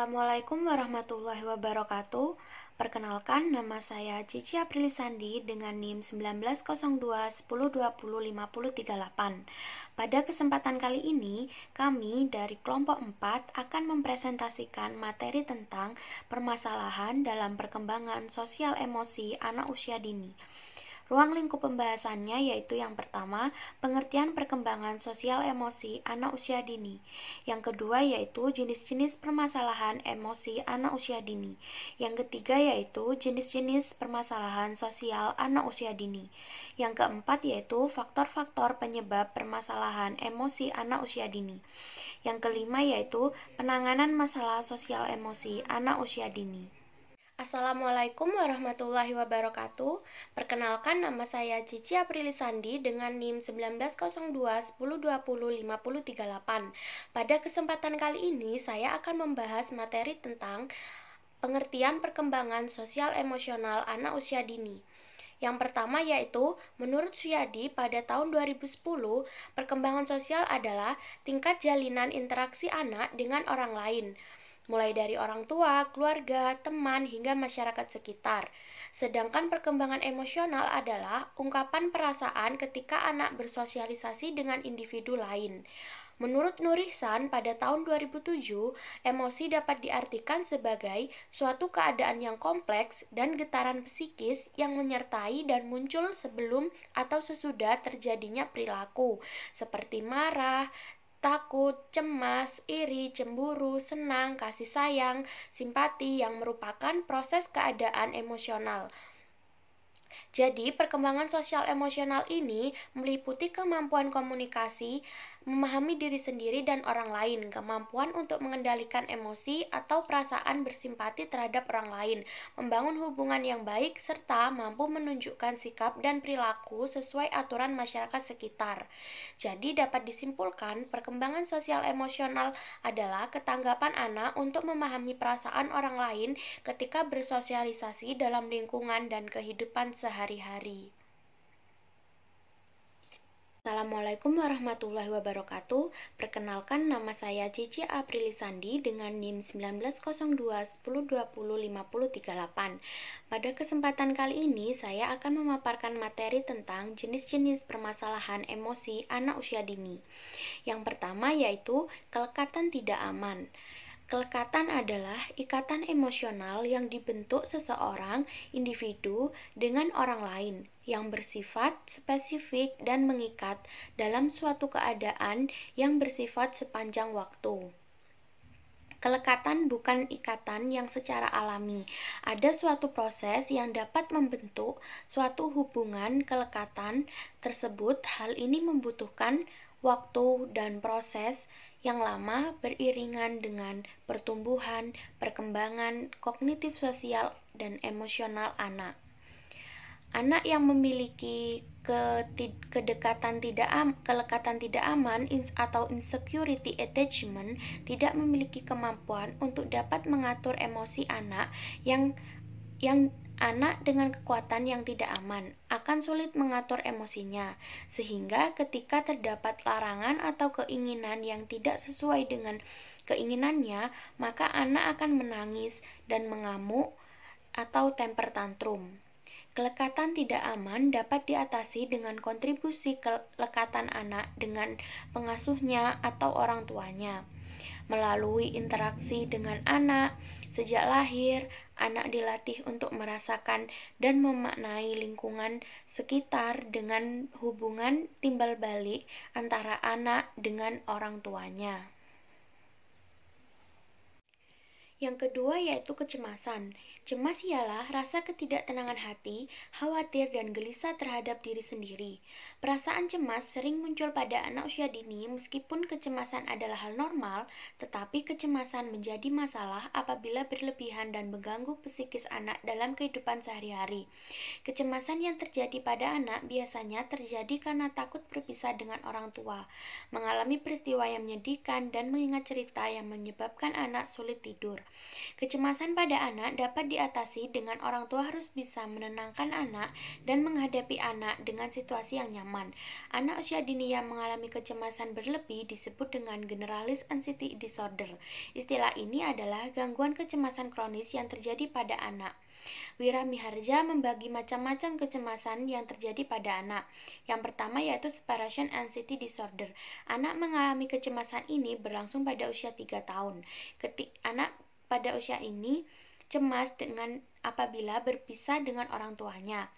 Assalamualaikum warahmatullahi wabarakatuh. Perkenalkan, nama saya Cici Aprili Sandi dengan NIM 1902-1020-5038. Pada kesempatan kali ini, kami dari kelompok 4 akan mempresentasikan materi tentang permasalahan dalam perkembangan sosial emosi anak usia dini. Ruang lingkup pembahasannya yaitu yang pertama, pengertian perkembangan sosial emosi anak usia dini. Yang kedua yaitu jenis-jenis permasalahan emosi anak usia dini. Yang ketiga yaitu jenis-jenis permasalahan sosial anak usia dini. Yang keempat yaitu faktor-faktor penyebab permasalahan emosi anak usia dini. Yang kelima yaitu penanganan masalah sosial emosi anak usia dini. Assalamualaikum warahmatullahi wabarakatuh. Perkenalkan nama saya Cici Aprili Sandi dengan NIM 1902 1020 5038. Pada kesempatan kali ini saya akan membahas materi tentang pengertian perkembangan sosial emosional anak usia dini. Yang pertama yaitu, menurut Suyadi pada tahun 2010, perkembangan sosial adalah tingkat jalinan interaksi anak dengan orang lain mulai dari orang tua, keluarga, teman, hingga masyarakat sekitar. Sedangkan perkembangan emosional adalah ungkapan perasaan ketika anak bersosialisasi dengan individu lain. Menurut Nurihsan, pada tahun 2007, emosi dapat diartikan sebagai suatu keadaan yang kompleks dan getaran psikis yang menyertai dan muncul sebelum atau sesudah terjadinya perilaku, seperti marah, takut, cemas, iri, cemburu, senang, kasih sayang, simpati yang merupakan proses keadaan emosional. Jadi, perkembangan sosial emosional ini meliputi kemampuan komunikasi, memahami diri sendiri dan orang lain, kemampuan untuk mengendalikan emosi atau perasaan bersimpati terhadap orang lain, membangun hubungan yang baik, serta mampu menunjukkan sikap dan perilaku sesuai aturan masyarakat sekitar. Jadi, dapat disimpulkan, perkembangan sosial emosional adalah ketanggapan anak untuk memahami perasaan orang lain ketika bersosialisasi dalam lingkungan dan kehidupan sehari-hari. Assalamualaikum warahmatullahi wabarakatuh. Perkenalkan nama saya Cici Aprili Sandi dengan NIM 1902-1020-5038 Pada kesempatan kali ini saya akan memaparkan materi tentang jenis-jenis permasalahan emosi anak usia dini. Yang pertama yaitu kelekatan tidak aman. Kelekatan adalah ikatan emosional yang dibentuk seseorang individu dengan orang lain yang bersifat spesifik dan mengikat dalam suatu keadaan yang bersifat sepanjang waktu. Kelekatan bukan ikatan yang secara alami. Ada suatu proses yang dapat membentuk suatu hubungan kelekatan tersebut. Hal ini membutuhkan waktu dan proses yang lama beriringan dengan pertumbuhan, perkembangan kognitif sosial, dan emosional anak. Anak yang memiliki kedekatan tidak am, kelekatan tidak aman atau insecurity attachment tidak memiliki kemampuan untuk dapat mengatur emosi anak yang yang anak dengan kekuatan yang tidak aman akan sulit mengatur emosinya, sehingga ketika terdapat larangan atau keinginan yang tidak sesuai dengan keinginannya, maka anak akan menangis dan mengamuk atau temper tantrum. Kelekatan tidak aman dapat diatasi dengan kontribusi kelekatan anak dengan pengasuhnya atau orang tuanya melalui interaksi dengan anak sejak lahir, anak dilatih untuk merasakan dan memaknai lingkungan sekitar dengan hubungan timbal balik antara anak dengan orang tuanya. Yang kedua yaitu kecemasan. Cemas ialah rasa ketidaktenangan hati, khawatir dan gelisah terhadap diri sendiri. Perasaan cemas sering muncul pada anak usia dini meskipun kecemasan adalah hal normal, tetapi kecemasan menjadi masalah apabila berlebihan dan mengganggu psikis anak dalam kehidupan sehari-hari. Kecemasan yang terjadi pada anak biasanya terjadi karena takut berpisah dengan orang tua, mengalami peristiwa yang menyedihkan dan mengingat cerita yang menyebabkan anak sulit tidur. Kecemasan pada anak dapat diatasi dengan orang tua harus bisa menenangkan anak dan menghadapi anak dengan situasi yang nyaman. Anak usia dini yang mengalami kecemasan berlebih disebut dengan generalis anxiety disorder. Istilah ini adalah gangguan kecemasan kronis yang terjadi pada anak. Wira Miharja membagi macam-macam kecemasan yang terjadi pada anak. Yang pertama yaitu separation anxiety disorder. Anak mengalami kecemasan ini berlangsung pada usia 3 tahun. Ketik anak pada usia ini cemas dengan apabila berpisah dengan orang tuanya.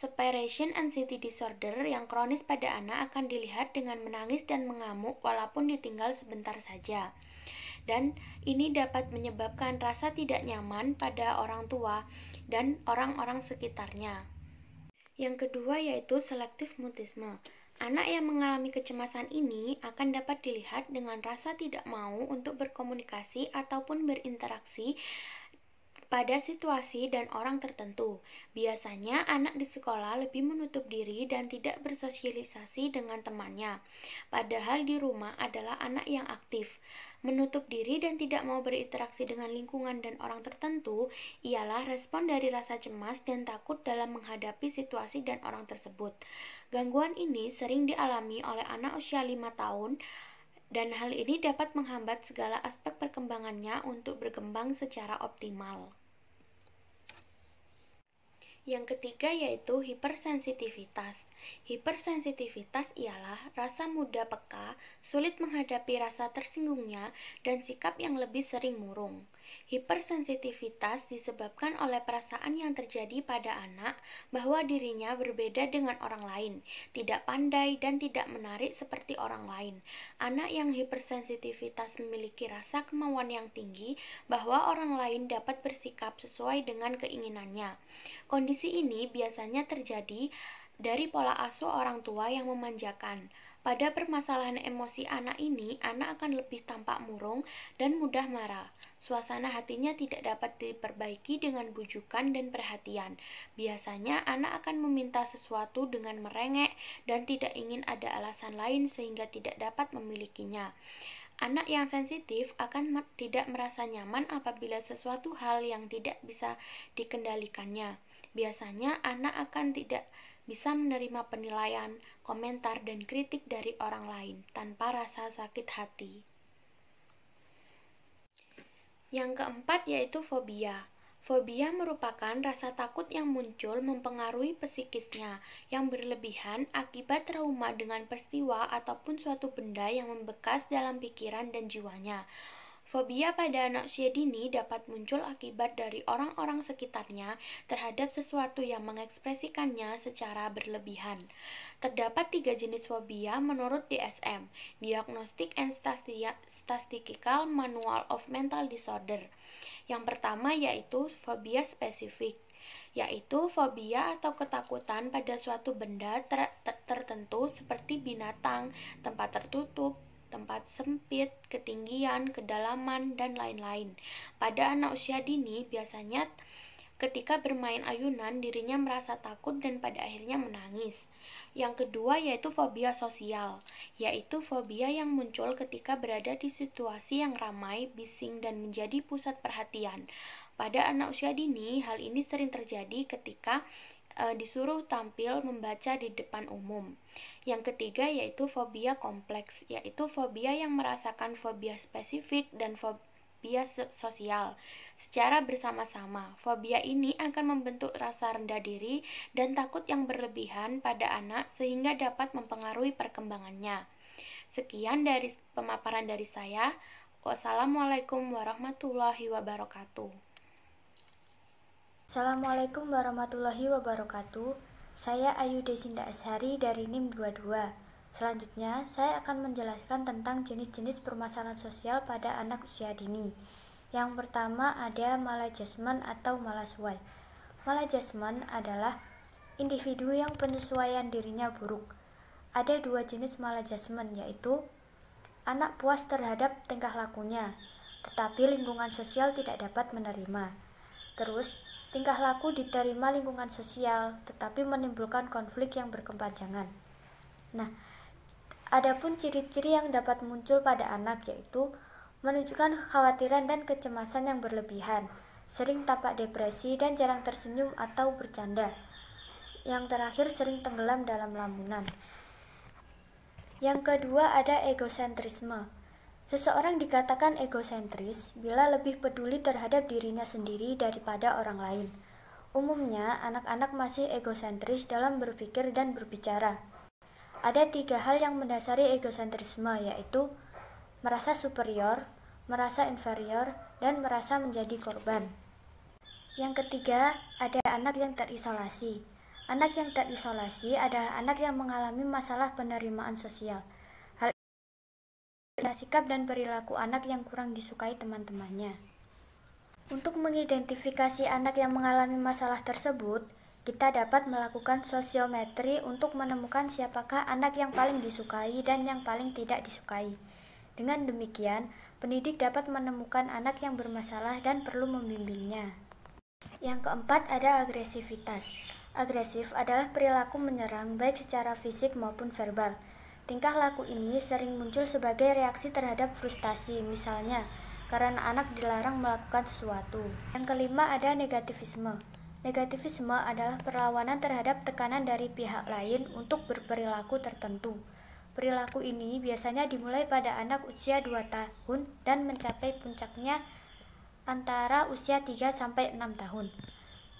Separation anxiety disorder yang kronis pada anak akan dilihat dengan menangis dan mengamuk walaupun ditinggal sebentar saja. Dan ini dapat menyebabkan rasa tidak nyaman pada orang tua dan orang-orang sekitarnya. Yang kedua yaitu selektif mutisme. Anak yang mengalami kecemasan ini akan dapat dilihat dengan rasa tidak mau untuk berkomunikasi ataupun berinteraksi pada situasi dan orang tertentu. Biasanya anak di sekolah lebih menutup diri dan tidak bersosialisasi dengan temannya. Padahal di rumah adalah anak yang aktif. Menutup diri dan tidak mau berinteraksi dengan lingkungan dan orang tertentu ialah respon dari rasa cemas dan takut dalam menghadapi situasi dan orang tersebut. Gangguan ini sering dialami oleh anak usia 5 tahun dan hal ini dapat menghambat segala aspek perkembangannya untuk berkembang secara optimal. Yang ketiga yaitu hipersensitivitas. Hipersensitivitas ialah rasa mudah peka, sulit menghadapi rasa tersinggungnya, dan sikap yang lebih sering murung. Hipersensitivitas disebabkan oleh perasaan yang terjadi pada anak bahwa dirinya berbeda dengan orang lain, tidak pandai dan tidak menarik seperti orang lain. Anak yang hipersensitivitas memiliki rasa kemauan yang tinggi bahwa orang lain dapat bersikap sesuai dengan keinginannya. Kondisi ini biasanya terjadi dari pola asuh orang tua yang memanjakan. Pada permasalahan emosi anak ini, anak akan lebih tampak murung dan mudah marah. Suasana hatinya tidak dapat diperbaiki dengan bujukan dan perhatian. Biasanya, anak akan meminta sesuatu dengan merengek dan tidak ingin ada alasan lain sehingga tidak dapat memilikinya. Anak yang sensitif akan tidak merasa nyaman apabila sesuatu hal yang tidak bisa dikendalikannya. Biasanya, anak akan tidak bisa menerima penilaian, komentar, dan kritik dari orang lain tanpa rasa sakit hati. Yang keempat yaitu fobia. Fobia merupakan rasa takut yang muncul mempengaruhi psikisnya yang berlebihan akibat trauma dengan peristiwa ataupun suatu benda yang membekas dalam pikiran dan jiwanya. Fobia pada anak usia dini dapat muncul akibat dari orang-orang sekitarnya terhadap sesuatu yang mengekspresikannya secara berlebihan. Terdapat tiga jenis fobia menurut DSM, Diagnostic and Statistical Manual of Mental Disorder. Yang pertama yaitu fobia spesifik yaitu fobia atau ketakutan pada suatu benda ter ter tertentu seperti binatang, tempat tertutup, tempat sempit, ketinggian, kedalaman, dan lain-lain. Pada anak usia dini, biasanya ketika bermain ayunan, dirinya merasa takut dan pada akhirnya menangis. Yang kedua yaitu fobia sosial, yaitu fobia yang muncul ketika berada di situasi yang ramai, bising, dan menjadi pusat perhatian. Pada anak usia dini, hal ini sering terjadi ketika e, disuruh tampil membaca di depan umum. Yang ketiga yaitu fobia kompleks, yaitu fobia yang merasakan fobia spesifik dan fobia sosial secara bersama-sama. Fobia ini akan membentuk rasa rendah diri dan takut yang berlebihan pada anak sehingga dapat mempengaruhi perkembangannya. Sekian dari pemaparan dari saya. Wassalamualaikum warahmatullahi wabarakatuh. Assalamualaikum warahmatullahi wabarakatuh. Saya Ayu Desinda Ashari dari NIM 22. Selanjutnya, saya akan menjelaskan tentang jenis-jenis permasalahan sosial pada anak usia dini. Yang pertama ada maladjustment atau malasuai. Maladjustment adalah individu yang penyesuaian dirinya buruk. Ada dua jenis maladjustment yaitu anak puas terhadap tingkah lakunya, tetapi lingkungan sosial tidak dapat menerima. Terus, Tingkah laku diterima lingkungan sosial, tetapi menimbulkan konflik yang berkepanjangan. Nah, adapun ciri-ciri yang dapat muncul pada anak yaitu menunjukkan kekhawatiran dan kecemasan yang berlebihan, sering tampak depresi dan jarang tersenyum atau bercanda. Yang terakhir sering tenggelam dalam lamunan. Yang kedua ada egosentrisme. Seseorang dikatakan egosentris bila lebih peduli terhadap dirinya sendiri daripada orang lain. Umumnya, anak-anak masih egosentris dalam berpikir dan berbicara. Ada tiga hal yang mendasari egosentrisme, yaitu merasa superior, merasa inferior, dan merasa menjadi korban. Yang ketiga, ada anak yang terisolasi. Anak yang terisolasi adalah anak yang mengalami masalah penerimaan sosial karena sikap dan perilaku anak yang kurang disukai teman-temannya. Untuk mengidentifikasi anak yang mengalami masalah tersebut, kita dapat melakukan sosiometri untuk menemukan siapakah anak yang paling disukai dan yang paling tidak disukai. Dengan demikian, pendidik dapat menemukan anak yang bermasalah dan perlu membimbingnya. Yang keempat ada agresivitas. Agresif adalah perilaku menyerang baik secara fisik maupun verbal. Tingkah laku ini sering muncul sebagai reaksi terhadap frustasi, misalnya karena anak dilarang melakukan sesuatu. Yang kelima ada negativisme. Negativisme adalah perlawanan terhadap tekanan dari pihak lain untuk berperilaku tertentu. Perilaku ini biasanya dimulai pada anak usia 2 tahun dan mencapai puncaknya antara usia 3 sampai 6 tahun.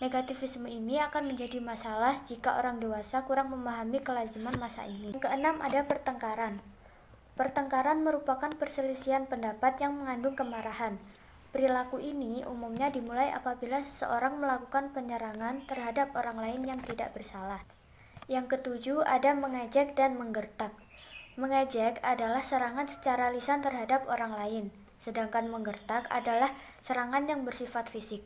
Negativisme ini akan menjadi masalah jika orang dewasa kurang memahami kelaziman masa ini. Yang keenam ada pertengkaran. Pertengkaran merupakan perselisihan pendapat yang mengandung kemarahan. Perilaku ini umumnya dimulai apabila seseorang melakukan penyerangan terhadap orang lain yang tidak bersalah. Yang ketujuh, ada mengajak dan menggertak. Mengajak adalah serangan secara lisan terhadap orang lain, sedangkan menggertak adalah serangan yang bersifat fisik.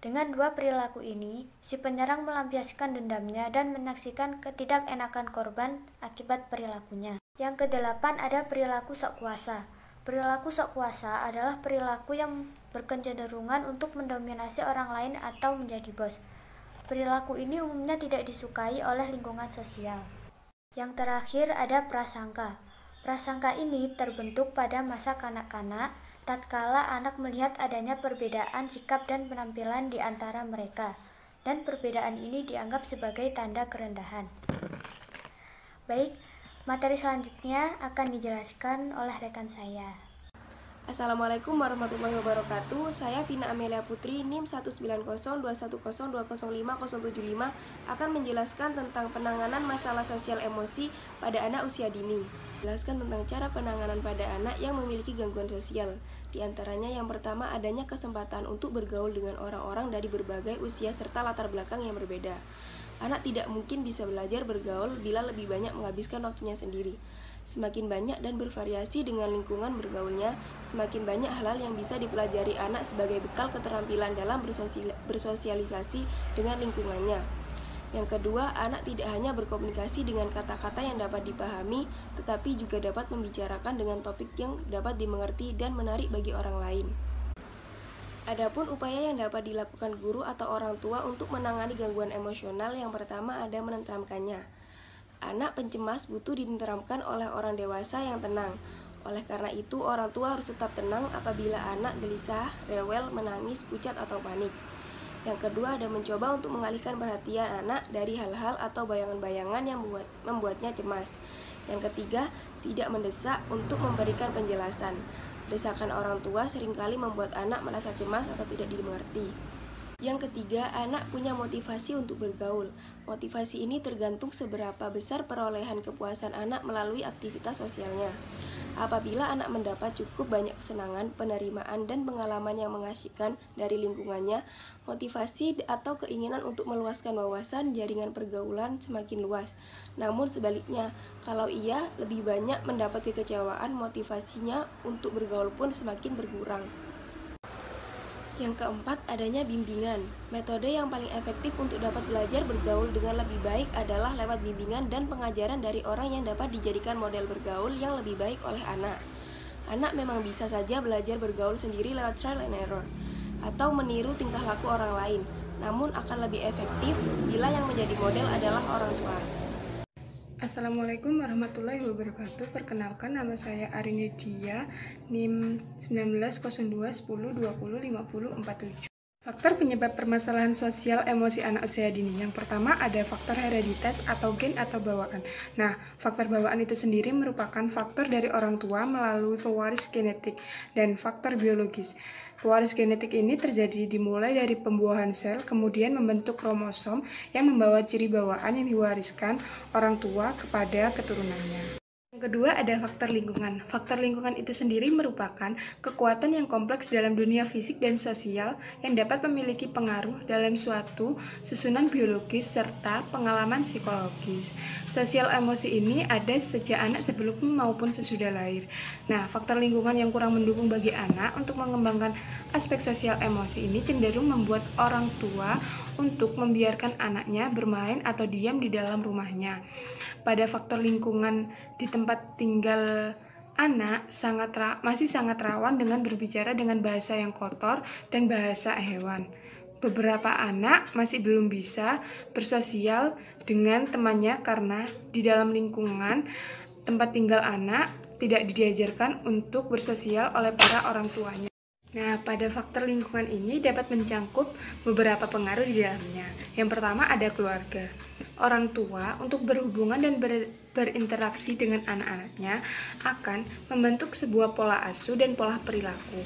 Dengan dua perilaku ini, si penyerang melampiaskan dendamnya dan menyaksikan ketidakenakan korban akibat perilakunya. Yang kedelapan ada perilaku sok kuasa. Perilaku sok kuasa adalah perilaku yang berkecenderungan untuk mendominasi orang lain atau menjadi bos. Perilaku ini umumnya tidak disukai oleh lingkungan sosial. Yang terakhir ada prasangka. Prasangka ini terbentuk pada masa kanak-kanak tatkala anak melihat adanya perbedaan sikap dan penampilan di antara mereka, dan perbedaan ini dianggap sebagai tanda kerendahan. Baik, materi selanjutnya akan dijelaskan oleh rekan saya. Assalamualaikum warahmatullahi wabarakatuh. Saya Vina Amelia Putri, NIM 1902102050575 akan menjelaskan tentang penanganan masalah sosial emosi pada anak usia dini menjelaskan tentang cara penanganan pada anak yang memiliki gangguan sosial. Di antaranya yang pertama adanya kesempatan untuk bergaul dengan orang-orang dari berbagai usia serta latar belakang yang berbeda. Anak tidak mungkin bisa belajar bergaul bila lebih banyak menghabiskan waktunya sendiri. Semakin banyak dan bervariasi dengan lingkungan bergaulnya, semakin banyak hal-hal yang bisa dipelajari anak sebagai bekal keterampilan dalam bersosialisasi dengan lingkungannya. Yang kedua, anak tidak hanya berkomunikasi dengan kata-kata yang dapat dipahami, tetapi juga dapat membicarakan dengan topik yang dapat dimengerti dan menarik bagi orang lain. Adapun upaya yang dapat dilakukan guru atau orang tua untuk menangani gangguan emosional yang pertama ada menenteramkannya. Anak pencemas butuh ditenteramkan oleh orang dewasa yang tenang. Oleh karena itu, orang tua harus tetap tenang apabila anak gelisah, rewel, menangis, pucat, atau panik. Yang kedua ada mencoba untuk mengalihkan perhatian anak dari hal-hal atau bayangan-bayangan yang membuat, membuatnya cemas. Yang ketiga, tidak mendesak untuk memberikan penjelasan. Desakan orang tua seringkali membuat anak merasa cemas atau tidak dimengerti. Yang ketiga, anak punya motivasi untuk bergaul. Motivasi ini tergantung seberapa besar perolehan kepuasan anak melalui aktivitas sosialnya. Apabila anak mendapat cukup banyak kesenangan, penerimaan, dan pengalaman yang mengasyikkan dari lingkungannya, motivasi atau keinginan untuk meluaskan wawasan jaringan pergaulan semakin luas. Namun sebaliknya, kalau ia lebih banyak mendapat kekecewaan, motivasinya untuk bergaul pun semakin berkurang. Yang keempat, adanya bimbingan. Metode yang paling efektif untuk dapat belajar bergaul dengan lebih baik adalah lewat bimbingan dan pengajaran dari orang yang dapat dijadikan model bergaul yang lebih baik oleh anak. Anak memang bisa saja belajar bergaul sendiri lewat trial and error atau meniru tingkah laku orang lain, namun akan lebih efektif bila yang menjadi model adalah orang tua. Assalamualaikum warahmatullahi wabarakatuh. Perkenalkan nama saya Arini Diah, NIM 1902102050547. Faktor penyebab permasalahan sosial emosi anak usia dini. Yang pertama ada faktor hereditas atau gen atau bawaan. Nah, faktor bawaan itu sendiri merupakan faktor dari orang tua melalui pewaris genetik dan faktor biologis. Pewaris genetik ini terjadi dimulai dari pembuahan sel, kemudian membentuk kromosom yang membawa ciri bawaan yang diwariskan orang tua kepada keturunannya. Yang kedua ada faktor lingkungan. Faktor lingkungan itu sendiri merupakan kekuatan yang kompleks dalam dunia fisik dan sosial yang dapat memiliki pengaruh dalam suatu susunan biologis serta pengalaman psikologis. Sosial emosi ini ada sejak anak sebelum maupun sesudah lahir. Nah, faktor lingkungan yang kurang mendukung bagi anak untuk mengembangkan aspek sosial emosi ini cenderung membuat orang tua untuk membiarkan anaknya bermain atau diam di dalam rumahnya pada faktor lingkungan di tempat tinggal anak sangat masih sangat rawan dengan berbicara dengan bahasa yang kotor dan bahasa hewan. Beberapa anak masih belum bisa bersosial dengan temannya karena di dalam lingkungan tempat tinggal anak tidak diajarkan untuk bersosial oleh para orang tuanya. Nah, pada faktor lingkungan ini dapat mencangkup beberapa pengaruh di dalamnya. Yang pertama ada keluarga orang tua untuk berhubungan dan ber, berinteraksi dengan anak-anaknya akan membentuk sebuah pola asuh dan pola perilaku.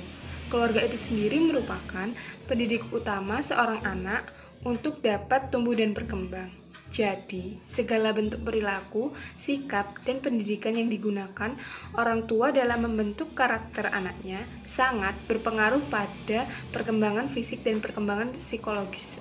Keluarga itu sendiri merupakan pendidik utama seorang anak untuk dapat tumbuh dan berkembang. Jadi, segala bentuk perilaku, sikap, dan pendidikan yang digunakan orang tua dalam membentuk karakter anaknya sangat berpengaruh pada perkembangan fisik dan perkembangan psikologis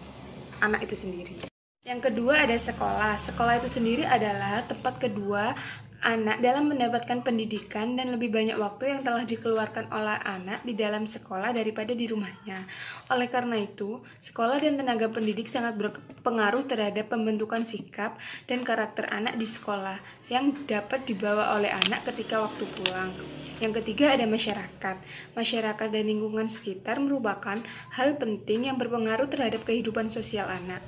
anak itu sendiri. Yang kedua ada sekolah. Sekolah itu sendiri adalah tempat kedua anak dalam mendapatkan pendidikan dan lebih banyak waktu yang telah dikeluarkan oleh anak di dalam sekolah daripada di rumahnya. Oleh karena itu, sekolah dan tenaga pendidik sangat berpengaruh terhadap pembentukan sikap dan karakter anak di sekolah yang dapat dibawa oleh anak ketika waktu pulang. Yang ketiga ada masyarakat. Masyarakat dan lingkungan sekitar merupakan hal penting yang berpengaruh terhadap kehidupan sosial anak.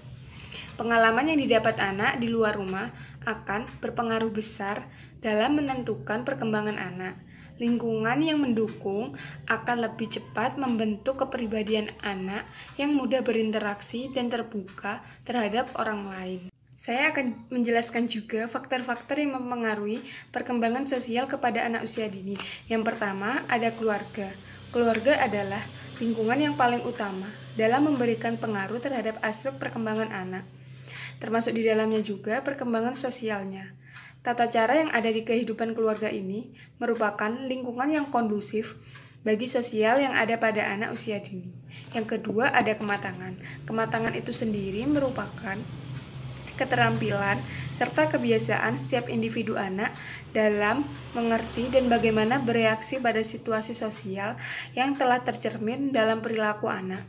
Pengalaman yang didapat anak di luar rumah akan berpengaruh besar dalam menentukan perkembangan anak. Lingkungan yang mendukung akan lebih cepat membentuk kepribadian anak yang mudah berinteraksi dan terbuka terhadap orang lain. Saya akan menjelaskan juga faktor-faktor yang mempengaruhi perkembangan sosial kepada anak usia dini. Yang pertama, ada keluarga. Keluarga adalah lingkungan yang paling utama dalam memberikan pengaruh terhadap aspek perkembangan anak termasuk di dalamnya juga perkembangan sosialnya. Tata cara yang ada di kehidupan keluarga ini merupakan lingkungan yang kondusif bagi sosial yang ada pada anak usia dini. Yang kedua, ada kematangan. Kematangan itu sendiri merupakan keterampilan serta kebiasaan setiap individu anak dalam mengerti dan bagaimana bereaksi pada situasi sosial yang telah tercermin dalam perilaku anak.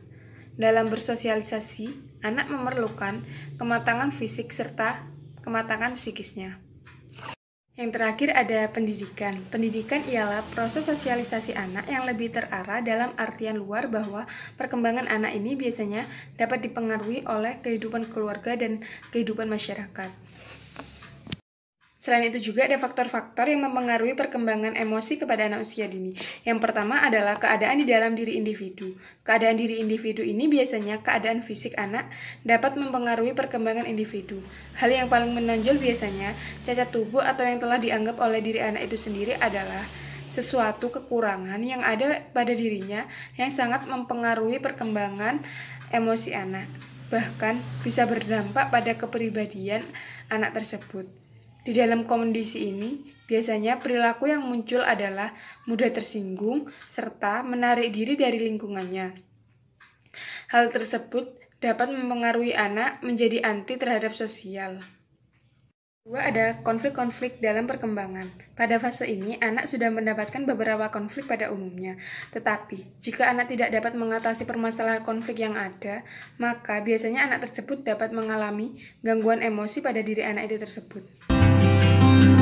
Dalam bersosialisasi, Anak memerlukan kematangan fisik serta kematangan psikisnya. Yang terakhir ada pendidikan. Pendidikan ialah proses sosialisasi anak yang lebih terarah dalam artian luar bahwa perkembangan anak ini biasanya dapat dipengaruhi oleh kehidupan keluarga dan kehidupan masyarakat. Selain itu juga ada faktor-faktor yang mempengaruhi perkembangan emosi kepada anak usia dini. Yang pertama adalah keadaan di dalam diri individu. Keadaan diri individu ini biasanya keadaan fisik anak dapat mempengaruhi perkembangan individu. Hal yang paling menonjol biasanya cacat tubuh atau yang telah dianggap oleh diri anak itu sendiri adalah sesuatu kekurangan yang ada pada dirinya yang sangat mempengaruhi perkembangan emosi anak, bahkan bisa berdampak pada kepribadian anak tersebut. Di dalam kondisi ini, biasanya perilaku yang muncul adalah mudah tersinggung serta menarik diri dari lingkungannya. Hal tersebut dapat mempengaruhi anak menjadi anti terhadap sosial. dua ada konflik-konflik dalam perkembangan. Pada fase ini, anak sudah mendapatkan beberapa konflik pada umumnya. Tetapi, jika anak tidak dapat mengatasi permasalahan konflik yang ada, maka biasanya anak tersebut dapat mengalami gangguan emosi pada diri anak itu tersebut. Thank you.